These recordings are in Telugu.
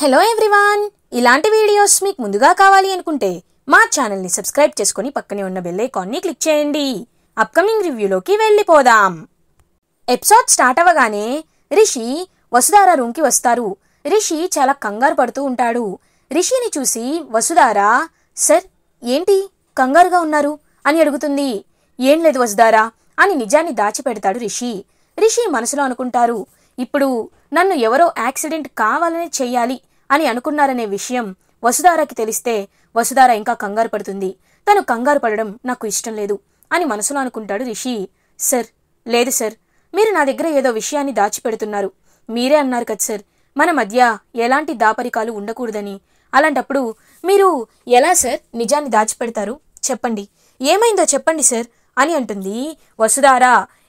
హలో ఎవ్రీవాన్ ఇలాంటి వీడియోస్ మీకు ముందుగా కావాలి అనుకుంటే మా ఛానల్ని సబ్స్క్రైబ్ చేసుకుని పక్కనే ఉన్న బెల్ ఐకాన్ని క్లిక్ చేయండి అప్కమింగ్ రివ్యూలోకి వెళ్ళిపోదాం ఎపిసోడ్ స్టార్ట్ అవ్వగానే రిషి వసుధార రూమ్కి వస్తారు రిషి చాలా కంగారు పడుతూ ఉంటాడు రిషిని చూసి వసుధార సర్ ఏంటి కంగారుగా ఉన్నారు అని అడుగుతుంది ఏం లేదు వసుధార అని నిజాన్ని దాచిపెడతాడు రిషి రిషి మనసులో అనుకుంటారు ఇప్పుడు నన్ను ఎవరో యాక్సిడెంట్ కావాలని చెయ్యాలి అని అనుకున్నారనే విషయం వసుధారకి తెలిస్తే వసుధార ఇంకా కంగారు పడుతుంది తను కంగారు పడడం నాకు ఇష్టం లేదు అని మనసులో అనుకుంటాడు రిషి సర్ లేదు సార్ మీరు నా దగ్గర ఏదో విషయాన్ని దాచిపెడుతున్నారు మీరే అన్నారు కదా సార్ మన మధ్య ఎలాంటి దాపరికాలు ఉండకూడదని అలాంటప్పుడు మీరు ఎలా సార్ నిజాన్ని దాచిపెడతారు చెప్పండి ఏమైందో చెప్పండి సార్ అని అంటుంది వసుధార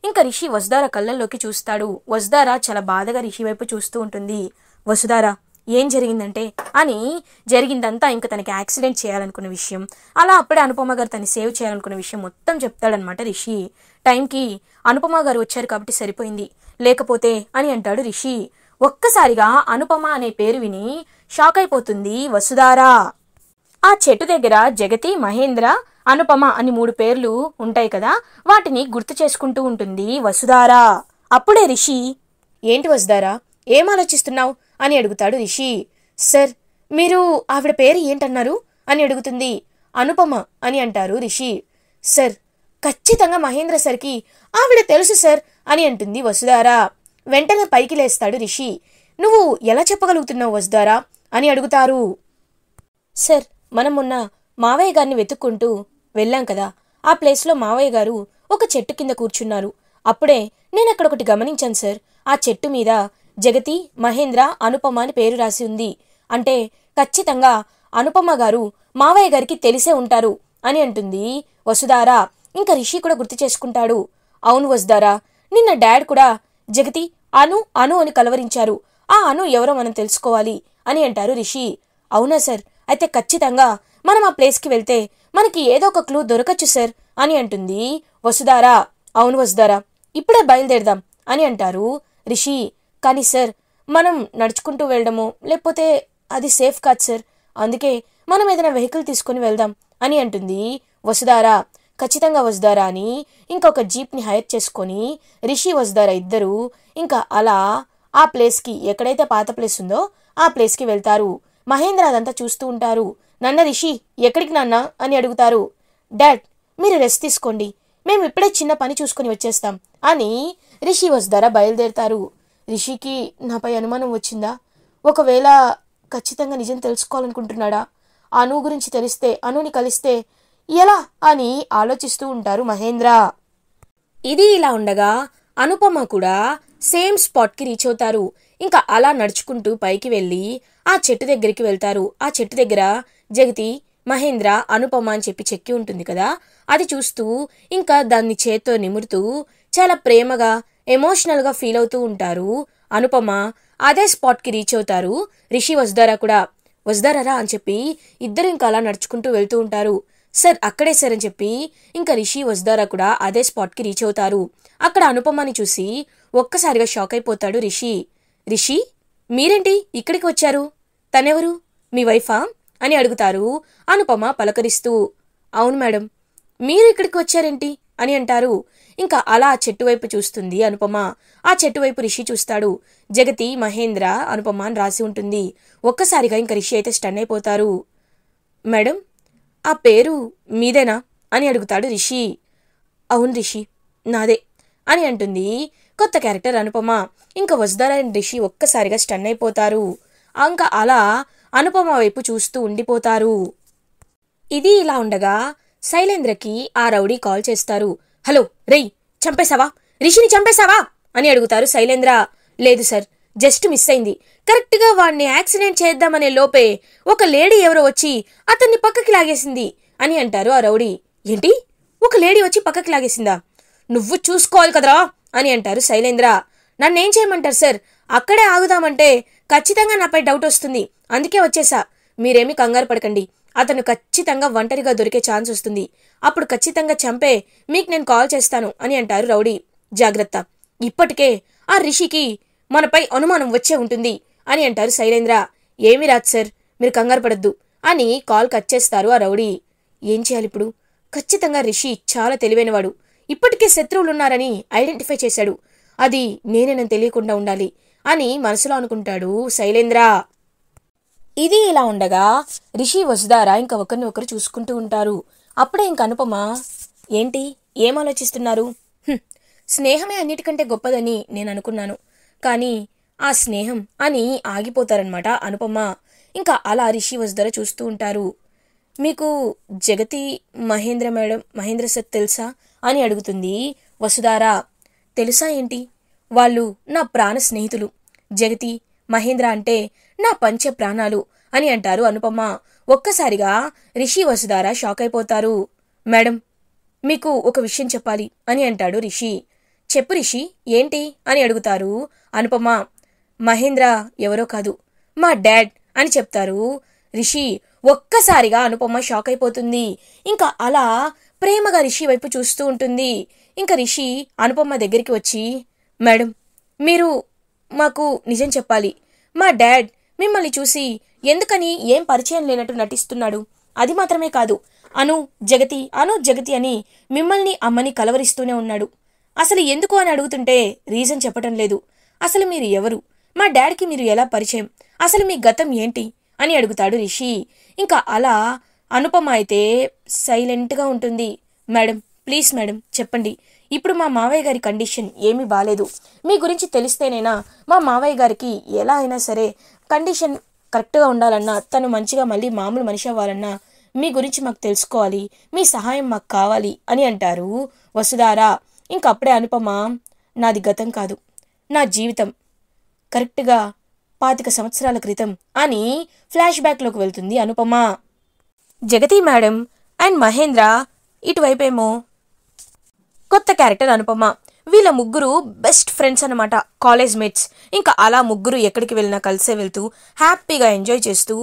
ఇంకా రిషి వసుధార కళ్ళల్లోకి చూస్తాడు వసుధార చాలా బాధగా రిషి వైపు చూస్తూ ఉంటుంది వసుధార ఏం జరిగిందంటే అని జరిగిందంతా ఇంకా తనకి యాక్సిడెంట్ చేయాలనుకున్న విషయం అలా అప్పుడే అనుపమ గారు తను సేవ్ చేయాలనుకున్న విషయం మొత్తం చెప్తాడనమాట రిషి టైంకి అనుపమ గారు వచ్చారు కాబట్టి సరిపోయింది లేకపోతే అని అంటాడు రిషి ఒక్కసారిగా అనుపమ అనే పేరు విని షాక్ అయిపోతుంది వసుధారా ఆ చెట్టు దగ్గర జగతి మహేంద్ర అనుపమ అని మూడు పేర్లు ఉంటాయి కదా వాటిని గుర్తు చేసుకుంటూ ఉంటుంది వసుధారా అప్పుడే రిషి ఏంటి వసుధారా ఏం ఆలోచిస్తున్నావు అని అడుగుతాడు రిషి సార్ మీరు ఆవిడ పేరు ఏంటన్నారు అని అడుగుతుంది అనుపమ అని అంటారు రిషి సార్ ఖచ్చితంగా మహేంద్ర సర్కి ఆవిడ తెలుసు సార్ అని అంటుంది వసుధారా వెంటనే పైకి లేస్తాడు రిషి నువ్వు ఎలా చెప్పగలుగుతున్నావు వసుధారా అని అడుగుతారు సార్ మనం మొన్న మావయ్య గారిని వెతుక్కుంటూ వెళ్ళాం కదా ఆ ప్లేస్లో మావయ్య గారు ఒక చెట్టు కింద కూర్చున్నారు అప్పుడే నేను అక్కడ ఒకటి గమనించాను సార్ ఆ చెట్టు మీద జగతి మహేంద్ర అనుపమ అని పేరు రాసి ఉంది అంటే ఖచ్చితంగా అనుపమ గారు మావయ్య గారికి తెలిసే ఉంటారు అని అంటుంది వసుధారా ఇంకా రిషి కూడా గుర్తు చేసుకుంటాడు అవును వసుధారా నిన్న డాడ్ కూడా జగతి అను అను అని కలవరించారు ఆ అను ఎవరో మనం తెలుసుకోవాలి అని అంటారు రిషి అవునా సార్ అయితే ఖచ్చితంగా మనం ఆ ప్లేస్కి వెళ్తే మనకి ఏదో ఒక క్లూ దొరకచ్చు సార్ అని అంటుంది వసుదారా అవును వసుదారా ఇప్పుడే బయలుదేరదాం అని అంటారు రిషి కానీ సార్ మనం నడుచుకుంటూ వెళ్ళడము లేకపోతే అది సేఫ్ కాదు సార్ అందుకే మనం ఏదైనా వెహికల్ తీసుకుని వెళ్దాం అని అంటుంది వసుదారా ఖచ్చితంగా వసుదారా అని ఇంకొక జీప్ని హైర్ చేసుకొని రిషి వసుదారా ఇద్దరు ఇంకా అలా ఆ ప్లేస్కి ఎక్కడైతే పాత ప్లేస్ ఉందో ఆ ప్లేస్కి వెళ్తారు మహేంద్ర అదంతా చూస్తూ ఉంటారు నాన్న రిషి ఎక్కడికి నాన్న అని అడుగుతారు డాడ్ మీరు రెస్ట్ తీసుకోండి మేము ఇప్పుడే చిన్న పని చూసుకుని వచ్చేస్తాం అని రిషి వసుధార బయలుదేరుతారు రిషికి నాపై అనుమానం వచ్చిందా ఒకవేళ ఖచ్చితంగా నిజం తెలుసుకోవాలనుకుంటున్నాడా అను గురించి తెలిస్తే అనుని కలిస్తే ఎలా అని ఆలోచిస్తూ ఉంటారు మహేంద్ర ఇది ఇలా ఉండగా అనుపమ కూడా సేమ్ స్పాట్కి రీచ్ అవుతారు ఇంకా అలా నడుచుకుంటూ పైకి వెళ్ళి ఆ చెట్టు దగ్గరికి వెళ్తారు ఆ చెట్టు దగ్గర జగతి మహేంద్ర అనుపమ అని చెప్పి చెక్కి ఉంటుంది కదా అది చూస్తూ ఇంకా దాన్ని చేత్తో నిమురుతూ చాలా ప్రేమగా ఎమోషనల్గా ఫీల్ అవుతూ ఉంటారు అనుపమ అదే స్పాట్కి రీచ్ అవుతారు రిషి వస్తారా కూడా వసుధారారా అని చెప్పి ఇద్దరు ఇంకా అలా నడుచుకుంటూ వెళ్తూ ఉంటారు సార్ అక్కడే సార్ అని చెప్పి ఇంకా రిషి వస్తారా కూడా అదే స్పాట్కి రీచ్ అవుతారు అక్కడ అనుపమని చూసి ఒక్కసారిగా షాక్ అయిపోతాడు రిషి రిషి మీరేంటి ఇక్కడికి వచ్చారు తనెవరు మీ వైఫా అని అడుగుతారు అనుపమ పలకరిస్తూ అవును మేడం మీరు ఇక్కడికి వచ్చారేంటి అని అంటారు ఇంకా అలా ఆ చెట్టు వైపు చూస్తుంది అనుపమ ఆ చెట్టు వైపు రిషి చూస్తాడు జగతి మహేంద్ర అనుపమ అని రాసి ఉంటుంది ఒక్కసారిగా ఇంకా రిషి అయితే స్టన్ అయిపోతారు మేడం ఆ పేరు మీదేనా అని అడుగుతాడు రిషి అవును రిషి నాదే అని అంటుంది కొత్త క్యారెక్టర్ అనుపమ ఇంకా వసుధారాయణ రిషి ఒక్కసారిగా స్టన్ అయిపోతారు ఇంకా అలా అనుపమ వైపు చూస్తూ ఉండిపోతారు ఇది ఇలా ఉండగా శైలేంద్రకి ఆ రౌడీ కాల్ చేస్తారు హలో రేయ్ చంపేశావా రిషిని చంపేశావా అని అడుగుతారు శైలేంద్ర లేదు సార్ జస్ట్ మిస్ అయింది కరెక్ట్గా వాడిని యాక్సిడెంట్ చేద్దామనే లోపే ఒక లేడీ ఎవరో వచ్చి అతన్ని పక్కకి లాగేసింది అని అంటారు ఆ రౌడీ ఏంటి ఒక లేడీ వచ్చి పక్కకి లాగేసిందా నువ్వు చూసుకోవాలి కదరా అని అంటారు శైలేంద్ర నన్నేం చేయమంటారు సార్ అక్కడే ఆగుదామంటే ఖచ్చితంగా నాపై డౌట్ వస్తుంది అందుకే వచ్చేసా మీరేమీ కంగారు పడకండి అతను ఖచ్చితంగా ఒంటరిగా దొరికే ఛాన్స్ వస్తుంది అప్పుడు ఖచ్చితంగా చంపే మీకు నేను కాల్ చేస్తాను అని అంటారు రౌడీ జాగ్రత్త ఇప్పటికే ఆ రిషికి మనపై అనుమానం వచ్చే ఉంటుంది అని అంటారు శైలేంద్ర ఏమి రాదు సార్ మీరు కంగారు పడద్దు అని కాల్ కట్ చేస్తారు ఆ రౌడీ ఏం చేయాలి ఇప్పుడు ఖచ్చితంగా రిషి చాలా తెలివైనవాడు ఇప్పటికే శత్రువులున్నారని ఐడెంటిఫై చేశాడు అది నేనేనని తెలియకుండా ఉండాలి అని మనసులో అనుకుంటాడు శైలేంద్ర ఇది ఇలా ఉండగా రిషి వసుధార ఇంకా ఒకరిని ఒకరు చూసుకుంటూ ఉంటారు అప్పుడే ఇంక అనుపమ ఏంటి ఏం ఆలోచిస్తున్నారు స్నేహమే అన్నిటికంటే గొప్పదని నేను అనుకున్నాను కానీ ఆ స్నేహం అని ఆగిపోతారనమాట అనుపమ ఇంకా అలా రిషి వసుధార చూస్తూ ఉంటారు మీకు జగతి మహేంద్ర మేడం మహేంద్ర సార్ తెలుసా అని అడుగుతుంది వసుధార తెలుసా ఏంటి వాళ్ళు నా ప్రాణ స్నేహితులు జగతి మహేంద్ర అంటే నా పంచ ప్రాణాలు అని అంటారు అనుపమ ఒక్కసారిగా రిషి వసుధార షాక్ అయిపోతారు మేడం మీకు ఒక విషయం చెప్పాలి అని అంటాడు రిషి చెప్పు రిషి ఏంటి అని అడుగుతారు అనుపమ మహేంద్ర ఎవరో కాదు మా డాడ్ అని చెప్తారు రిషి ఒక్కసారిగా అనుపమ షాక్ అయిపోతుంది ఇంకా అలా ప్రేమగా రిషి వైపు చూస్తూ ఉంటుంది ఇంకా రిషి అనుపమ దగ్గరికి వచ్చి మేడం మీరు మాకు నిజం చెప్పాలి మా డాడ్ మిమ్మల్ని చూసి ఎందుకని ఏం పరిచయం లేనట్టు నటిస్తున్నాడు అది మాత్రమే కాదు అను జగతి అను జగతి అని మిమ్మల్ని అమ్మని కలవరిస్తూనే ఉన్నాడు అసలు ఎందుకు అని అడుగుతుంటే రీజన్ చెప్పటం లేదు అసలు మీరు ఎవరు మా డాడ్కి మీరు ఎలా పరిచయం అసలు మీ గతం ఏంటి అని అడుగుతాడు రిషి ఇంకా అలా అనుపమ అయితే సైలెంట్గా ఉంటుంది మేడం ప్లీజ్ మేడం చెప్పండి ఇప్పుడు మా మావయ్య గారి కండిషన్ ఏమీ బాగాలేదు మీ గురించి తెలిస్తేనేనా మా మావయ్య గారికి ఎలా అయినా సరే కండిషన్ కరెక్ట్గా ఉండాలన్నా తను మంచిగా మళ్ళీ మామూలు మనిషి అవ్వాలన్నా మీ గురించి మాకు తెలుసుకోవాలి మీ సహాయం మాకు కావాలి అని అంటారు వసుధారా ఇంకప్పుడే అనుపమా నాది గతం కాదు నా జీవితం కరెక్ట్గా పాతిక సంవత్సరాల క్రితం అని ఫ్లాష్ బ్యాక్లోకి వెళ్తుంది అనుపమ జగతి మేడం అండ్ మహేంద్ర ఇటువైపేమో కొత్త క్యారెక్టర్ అనుపమ వీళ్ళ ముగ్గురు బెస్ట్ ఫ్రెండ్స్ అనమాట కాలేజ్ మేట్స్ ఇంకా అలా ముగ్గురు ఎక్కడికి వెళ్ళినా కలిసే వెళ్తూ హ్యాపీగా ఎంజాయ్ చేస్తూ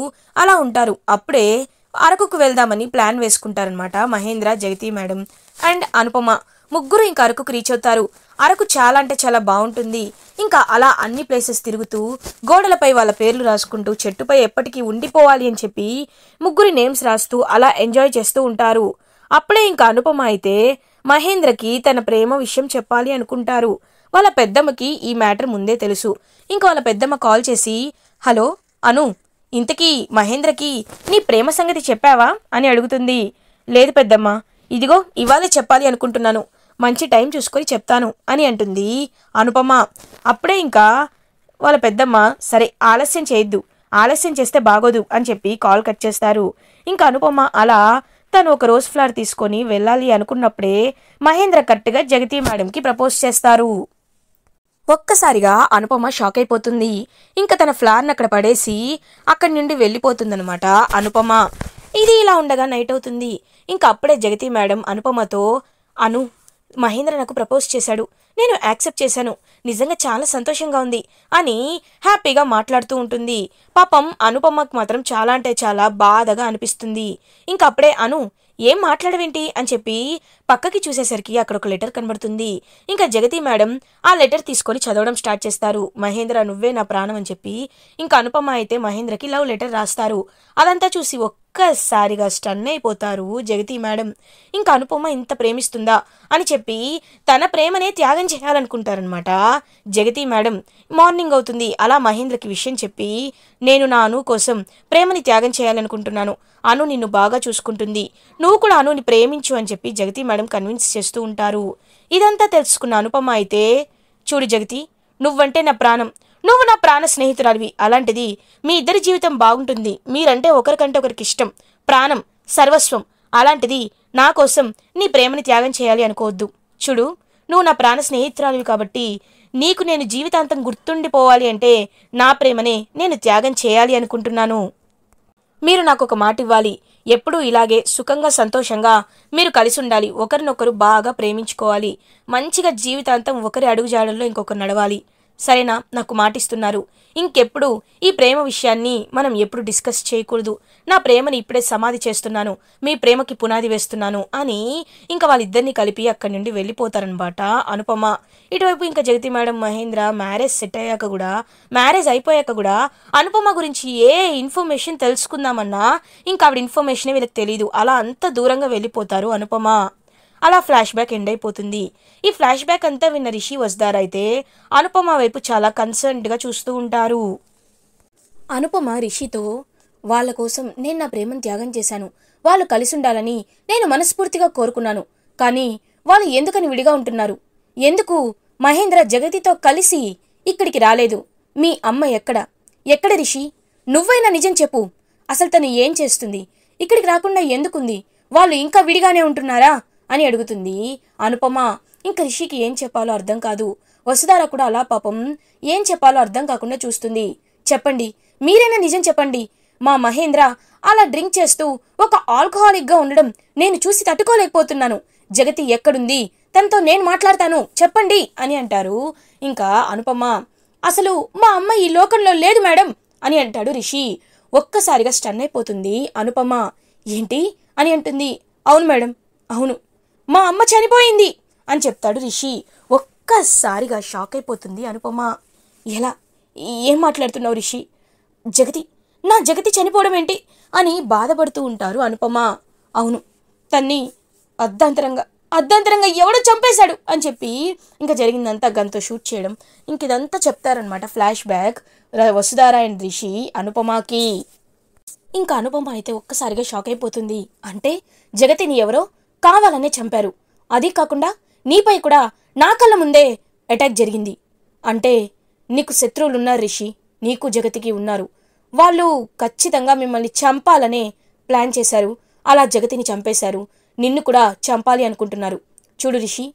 అలా ఉంటారు అప్పుడే అరకుకు వెళ్దామని ప్లాన్ వేసుకుంటారనమాట మహేంద్ర జగతి మేడం అండ్ అనుపమ ముగ్గురు ఇంకా అరకుకు రీచ్ అవుతారు అరకు చాలా అంటే చాలా బాగుంటుంది ఇంకా అలా అన్ని ప్లేసెస్ తిరుగుతూ గోడలపై వాళ్ళ పేర్లు రాసుకుంటూ చెట్టుపై ఎప్పటికీ ఉండిపోవాలి అని చెప్పి ముగ్గురి నేమ్స్ రాస్తూ అలా ఎంజాయ్ చేస్తూ ఉంటారు అప్పుడే ఇంకా అనుపమ అయితే మహేంద్రకి తన ప్రేమ విషయం చెప్పాలి అనుకుంటారు వాళ్ళ పెద్దమ్మకి ఈ మ్యాటర్ ముందే తెలుసు ఇంకా వాళ్ళ పెద్దమ్మ కాల్ చేసి హలో అను ఇంతకీ మహేంద్రకి నీ ప్రేమ సంగతి చెప్పావా అని అడుగుతుంది లేదు పెద్దమ్మ ఇదిగో ఇవాళే చెప్పాలి అనుకుంటున్నాను మంచి టైం చూసుకొని చెప్తాను అని అంటుంది అనుపమ అప్పుడే ఇంకా వాళ్ళ పెద్దమ్మ సరే ఆలస్యం చేయొద్దు ఆలస్యం చేస్తే బాగోదు అని చెప్పి కాల్ కట్ చేస్తారు ఇంకా అనుపమ అలా తను ఒక రోజ్ ఫ్లవర్ తీసుకొని వెళ్ళాలి అనుకున్నప్పుడే మహేంద్ర కరెక్ట్గా జగతి మేడంకి ప్రపోజ్ చేస్తారు ఒక్కసారిగా అనుపమ షాక్ అయిపోతుంది ఇంకా తన ఫ్లార్ని అక్కడ పడేసి అక్కడి నుండి వెళ్ళిపోతుందనమాట అనుపమ ఇది ఇలా ఉండగా నైట్ అవుతుంది ఇంకా అప్పుడే జగతి మేడం అనుపమతో అను మహేంద్ర నాకు ప్రపోజ్ చేశాడు నేను యాక్సెప్ట్ చేశాను నిజంగా చాలా సంతోషంగా ఉంది అని హ్యాపీగా మాట్లాడుతూ ఉంటుంది పాపం అనుపమ్మకు మాత్రం చాలా అంటే చాలా బాధగా అనిపిస్తుంది ఇంకప్పుడే అను ఏం మాట్లాడవేంటి అని చెప్పి పక్కకి చూసేసరికి అక్కడ ఒక లెటర్ కనబడుతుంది ఇంకా జగతి మేడం ఆ లెటర్ తీసుకొని చదవడం స్టార్ట్ చేస్తారు మహేంద్ర నువ్వే నా ప్రాణం అని చెప్పి ఇంకా అనుపమ అయితే మహేంద్రకి లవ్ లెటర్ రాస్తారు అదంతా చూసి ఒక్కసారిగా స్టన్ అయిపోతారు జగతి మేడం ఇంకా అనుపమ ఇంత ప్రేమిస్తుందా అని చెప్పి తన ప్రేమనే త్యాగం చేయాలనుకుంటారనమాట జగతి మేడం మార్నింగ్ అవుతుంది అలా మహేంద్రకి విషయం చెప్పి నేను నా అను కోసం ప్రేమని త్యాగం చేయాలనుకుంటున్నాను అను నిన్ను బాగా చూసుకుంటుంది నువ్వు కూడా అనుని ప్రేమించు అని చెప్పి జగతి మేడం కన్విన్స్ చేస్తూ ఉంటారు ఇదంతా తెలుసుకున్న అనుపమ అయితే చూడు జగతి నువ్వంటే నా ప్రాణం నువ్వు నా ప్రాణ స్నేహితురాలివి అలాంటిది మీ ఇద్దరి జీవితం బాగుంటుంది మీరంటే ఒకరికంటే ఒకరికి ఇష్టం ప్రాణం సర్వస్వం అలాంటిది నా కోసం నీ ప్రేమని త్యాగం చేయాలి అనుకోవద్దు చూడు నువ్వు నా ప్రాణ స్నేహితురాలివి కాబట్టి నీకు నేను జీవితాంతం గుర్తుండిపోవాలి అంటే నా ప్రేమనే నేను త్యాగం చేయాలి అనుకుంటున్నాను మీరు నాకు ఒక మాట ఇవ్వాలి ఎప్పుడూ ఇలాగే సుఖంగా సంతోషంగా మీరు కలిసి ఉండాలి ఒకరినొకరు బాగా ప్రేమించుకోవాలి మంచిగా జీవితాంతం ఒకరి అడుగుజాడల్లో ఇంకొకరు నడవాలి సరేనా నాకు మాటిస్తున్నారు ఇంకెప్పుడు ఈ ప్రేమ విషయాన్ని మనం ఎప్పుడు డిస్కస్ చేయకూడదు నా ప్రేమని ఇప్పుడే సమాధి చేస్తున్నాను మీ ప్రేమకి పునాది వేస్తున్నాను అని ఇంకా వాళ్ళిద్దరినీ కలిపి అక్కడి నుండి వెళ్ళిపోతారనమాట అనుపమ ఇటువైపు ఇంకా Jagathi madam Mahendra marriage set అయ్యాక కూడా మ్యారేజ్ అయిపోయాక కూడా అనుపమ గురించి ఏ ఇన్ఫర్మేషన్ తెలుసుకుందామన్నా ఇంకా ఆవిడ ఇన్ఫర్మేషనే వీళ్ళకి తెలియదు అలా అంత దూరంగా వెళ్ళిపోతారు అనుపమ అలా ఫ్లాష్ బ్యాక్ ఎండ్ అయిపోతుంది ఈ ఫ్లాష్ బ్యాక్ అంతా విన్న రిషి వస్తార్ అయితే అనుపమ వైపు చాలా కన్సర్న్డ్గా చూస్తూ ఉంటారు అనుపమ రిషితో వాళ్ళ కోసం నేను నా ప్రేమను త్యాగం చేశాను వాళ్ళు కలిసి ఉండాలని నేను మనస్ఫూర్తిగా కోరుకున్నాను కానీ వాళ్ళు ఎందుకని విడిగా ఉంటున్నారు ఎందుకు మహేంద్ర జగతితో కలిసి ఇక్కడికి రాలేదు మీ అమ్మ ఎక్కడ ఎక్కడ రిషి నువ్వైనా నిజం చెప్పు అసలు తను ఏం చేస్తుంది ఇక్కడికి రాకుండా ఎందుకుంది వాళ్ళు ఇంకా విడిగానే ఉంటున్నారా అని అడుగుతుంది అనుపమ ఇంక రిషికి ఏం చెప్పాలో అర్థం కాదు వసుధార కూడా అలా పాపం ఏం చెప్పాలో అర్థం కాకుండా చూస్తుంది చెప్పండి మీరైనా నిజం చెప్పండి మా మహేంద్ర అలా డ్రింక్ చేస్తూ ఒక ఆల్కహాలిక్గా ఉండడం నేను చూసి తట్టుకోలేకపోతున్నాను జగతి ఎక్కడుంది తనతో నేను మాట్లాడతాను చెప్పండి అని అంటారు ఇంకా అనుపమ అసలు మా అమ్మ ఈ లోకంలో లేదు మేడం అని అంటాడు రిషి ఒక్కసారిగా స్టన్ అయిపోతుంది అనుపమ ఏంటి అని అంటుంది అవును మేడం అవును మా అమ్మ చనిపోయింది అని చెప్తాడు రిషి ఒక్కసారిగా షాక్ అయిపోతుంది అనుపమ ఎలా ఏం మాట్లాడుతున్నావు రిషి జగతి నా జగతి చనిపోవడం ఏంటి అని బాధపడుతూ ఉంటారు అనుపమ అవును తన్ని అర్ధాంతరంగా అర్ధాంతరంగా ఎవడో చంపేశాడు అని చెప్పి ఇంకా జరిగిందంతా గంతో షూట్ చేయడం ఇంక ఇదంతా చెప్తారనమాట ఫ్లాష్ బ్యాక్ వసుధారాయణ రిషి అనుపమకి ఇంకా అనుపమ అయితే ఒక్కసారిగా షాక్ అయిపోతుంది అంటే జగతిని ఎవరో కావాలనే చంపారు అదీ కాకుండా నీపై కూడా నా కళ్ళ ముందే అటాక్ జరిగింది అంటే నీకు శత్రువులున్నారు రిషి నీకు జగతికి ఉన్నారు వాళ్ళు ఖచ్చితంగా మిమ్మల్ని చంపాలనే ప్లాన్ చేశారు అలా జగతిని చంపేశారు నిన్ను కూడా చంపాలి అనుకుంటున్నారు చూడు రిషి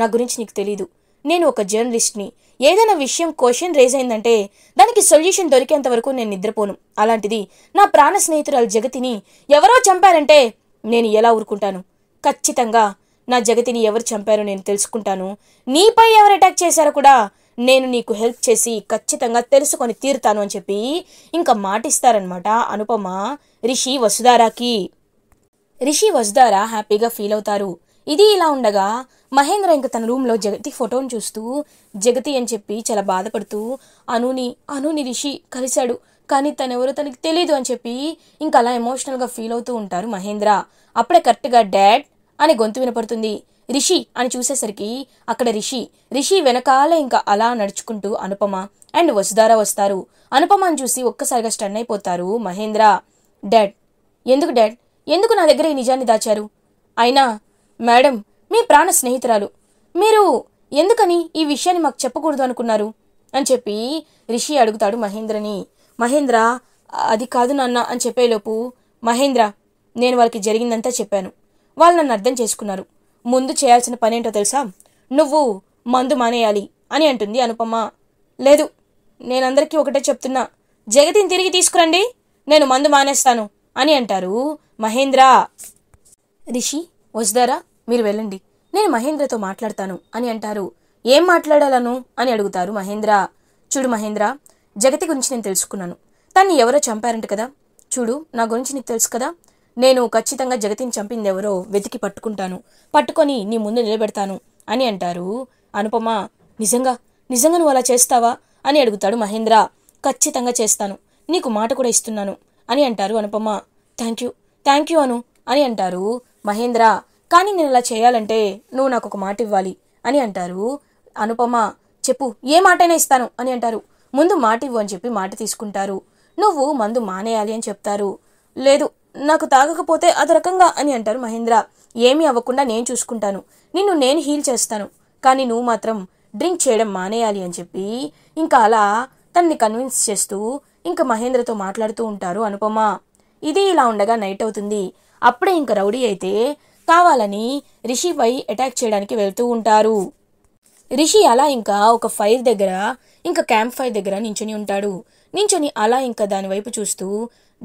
నా గురించి నీకు తెలీదు నేను ఒక జర్నలిస్ట్ని ఏదైనా విషయం క్వశ్చన్ రేజ్ అయిందంటే దానికి సొల్యూషన్ దొరికేంత వరకు నేను నిద్రపోను అలాంటిది నా ప్రాణ స్నేహితురాలు జగతిని ఎవరో చంపారంటే నేను ఎలా ఊరుకుంటాను ఖచ్చితంగా నా జగతిని ఎవరు చంపారో నేను తెలుసుకుంటాను నీపై ఎవరు అటాక్ చేశారో కూడా నేను నీకు హెల్ప్ చేసి ఖచ్చితంగా తెలుసుకొని తీరుతాను అని చెప్పి ఇంకా మాటిస్తారనమాట అనుపమ రిషి వసుధారాకి రిషి వసుధారా హ్యాపీగా ఫీల్ అవుతారు ఇది ఇలా ఉండగా మహేంద్ర ఇంక తన రూమ్లో జగతి ఫోటోను చూస్తూ జగతి అని చెప్పి చాలా బాధపడుతూ అనుని అనుని రిషి కలిశాడు కానీ తనెవరో తనకి తెలీదు అని చెప్పి ఇంకా అలా ఎమోషనల్గా ఫీల్ అవుతూ ఉంటారు మహేంద్ర అప్పుడే కరెక్ట్గా డాడ్ అని గొంతు వినపడుతుంది రిషి అని చూసేసరికి అక్కడ రిషి రిషి వెనకాల ఇంకా అలా నడుచుకుంటూ అనుపమ అండ్ వసుధార వస్తారు అనుపమని చూసి ఒక్కసారిగా స్టన్ అయిపోతారు మహేంద్ర డాడ్ ఎందుకు డాడ్ ఎందుకు నా దగ్గర ఈ నిజాన్ని దాచారు అయినా మేడం మీ ప్రాణ స్నేహితురాలు మీరు ఎందుకని ఈ విషయాన్ని మాకు చెప్పకూడదు అనుకున్నారు అని చెప్పి రిషి అడుగుతాడు మహేంద్రని మహేంద్ర అది కాదు నాన్న అని చెప్పేలోపు మహేంద్ర నేను వాళ్ళకి జరిగిందంతా చెప్పాను వాళ్ళు నన్ను అర్థం చేసుకున్నారు ముందు చేయాల్సిన పనేంటో తెలుసా నువ్వు మందు మానేయాలి అని అంటుంది అనుపమ్మ లేదు నేనందరికీ ఒకటే చెప్తున్నా జగతిని తిరిగి తీసుకురండి నేను మందు మానేస్తాను అని అంటారు మహేంద్ర రిషి వస్తారా మీరు వెళ్ళండి నేను మహేంద్రతో మాట్లాడతాను అని అంటారు ఏం మాట్లాడాలను అని అడుగుతారు మహేంద్ర చూడు మహేంద్ర జగతి గురించి నేను తెలుసుకున్నాను తన్ని ఎవరో చంపారంట కదా చూడు నా గురించి నీకు తెలుసు కదా నేను ఖచ్చితంగా జగతిని చంపిందెవరో వెతికి పట్టుకుంటాను పట్టుకొని నీ ముందు నిలబెడతాను అని అంటారు అనుపమ నిజంగా నిజంగా నువ్వు అలా చేస్తావా అని అడుగుతాడు మహేంద్ర ఖచ్చితంగా చేస్తాను నీకు మాట కూడా ఇస్తున్నాను అని అంటారు Anupama thank you thank you Anu అని అంటారు మహేంద్ర కానీ నేను ఇలా చేయాలంటే నువ్వు నాకు ఒక మాట ఇవ్వాలి అని అంటారు అనుపమ చెప్పు ఏ మాటైనా ఇస్తాను అని అంటారు ముందు మాట ఇవ్వు అని చెప్పి మాట తీసుకుంటారు నువ్వు మందు మానేయాలి అని చెప్తారు లేదు నాకు తాగకపోతే అది రకంగా అని అంటారు మహేంద్ర ఏమీ అవ్వకుండా నేను చూసుకుంటాను నిన్ను నేను హీల్ చేస్తాను కానీ నువ్వు మాత్రం డ్రింక్ చేయడం మానేయాలి అని చెప్పి ఇంకా అలా తనని కన్విన్స్ చేస్తూ ఇంకా మహేంద్రతో మాట్లాడుతూ ఉంటారు అనుపమ ఇది ఇలా ఉండగా నైట్ అవుతుంది అప్పుడే ఇంకా రౌడీ అయితే కావాలని రిషిపై అటాక్ చేయడానికి వెళ్తూ ఉంటారు రిషి అలా ఇంకా ఒక ఫైర్ దగ్గర ఇంకా క్యాంప్ ఫైర్ దగ్గర నించుని ఉంటాడు నించుని అలా ఇంకా దానివైపు చూస్తూ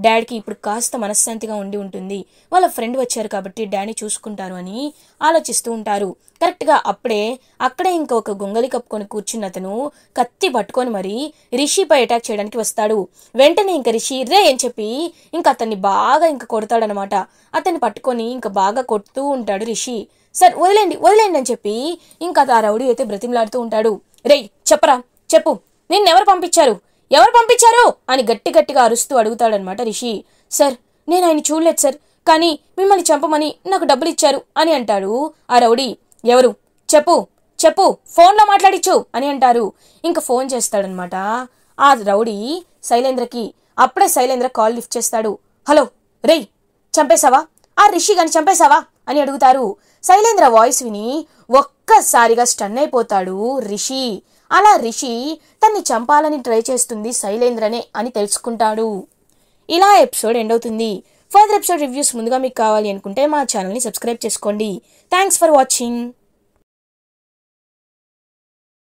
డాడీకి ఇప్పుడు కాస్త మనశ్శాంతిగా ఉండి ఉంటుంది వాళ్ళ ఫ్రెండ్ వచ్చారు కాబట్టి డాడీ చూసుకుంటారు అని ఆలోచిస్తూ ఉంటారు కరెక్ట్గా అప్పుడే అక్కడే ఇంకొక గొంగలి కప్పుకొని కూర్చున్న అతను కత్తి పట్టుకొని మరి రిషిపై అటాక్ చేయడానికి వస్తాడు వెంటనే ఇంకా రిషి రే అని చెప్పి ఇంకా అతన్ని బాగా ఇంకా కొడతాడనమాట అతన్ని పట్టుకొని ఇంకా బాగా కొడుతూ ఉంటాడు రిషి సార్ వదిలేండి వదిలేండి అని చెప్పి ఇంకా ఆ రౌడీ అయితే బ్రతిమలాడుతూ ఉంటాడు రే చెప్పరా చెప్పు నిన్నెవరు పంపించారు ఎవరు పంపించారు అని గట్టి గట్టిగా అరుస్తూ అడుగుతాడనమాట రిషి సార్ నేను ఆయన చూడలేదు సార్ కానీ మిమ్మల్ని చంపమని నాకు డబ్బులు ఇచ్చారు అని అంటాడు ఆ రౌడీ ఎవరు చెప్పు చెప్పు ఫోన్లో మాట్లాడిచ్చు అని అంటారు ఇంకా ఫోన్ చేస్తాడనమాట ఆ రౌడీ శైలేంద్రకి అప్పుడే శైలేంద్ర కాల్ లిఫ్ట్ చేస్తాడు హలో రే చంపేశావా ఆ రిషి గాని చంపేశావా అని అడుగుతారు శైలేంద్ర వాయిస్ విని ఒక్కసారిగా స్టన్ అయిపోతాడు రిషి అలా రిషి తన్ని చంపాలని ట్రై చేస్తుంది శైలేంద్రనే అని తెలుసుకుంటాడు ఇలా ఎపిసోడ్ ఎండ్ అవుతుంది ఫర్దర్ ఎపిసోడ్ రివ్యూస్ ముందుగా మీకు కావాలి అనుకుంటే మా ఛానల్ని సబ్స్క్రైబ్ చేసుకోండి థ్యాంక్స్ ఫర్ వాచింగ్